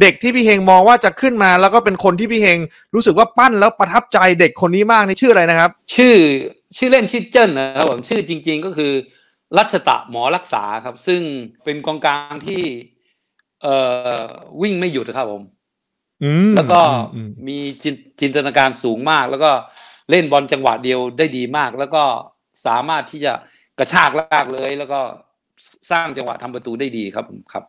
เด็กที่พี่เฮงมองว่าจะขึ้นมา แล้วก็เป็นคนที่พี่เฮง รู้สึกว่าปั้นแล้วประทับใจเด็กคนนี้มากในชื่ออะไรนะครับ ชื่อ ชื่อเล่นชื่อเจิ้นนะครับผม ชื่อจริง ๆ ก็คือ รัชตะหมอรักษาครับ ซึ่งเป็นกองกลางที่เอ่อวิ่งไม่หยุดครับผม อืมแล้วก็มีจินตนาการสูงมาก แล้วก็เล่นบอลจังหวะเดียวได้ดีมาก แล้วก็สามารถที่จะกระชากลากเลย แล้วก็สร้างจังหวะทำประตูได้ดีครับผมครับ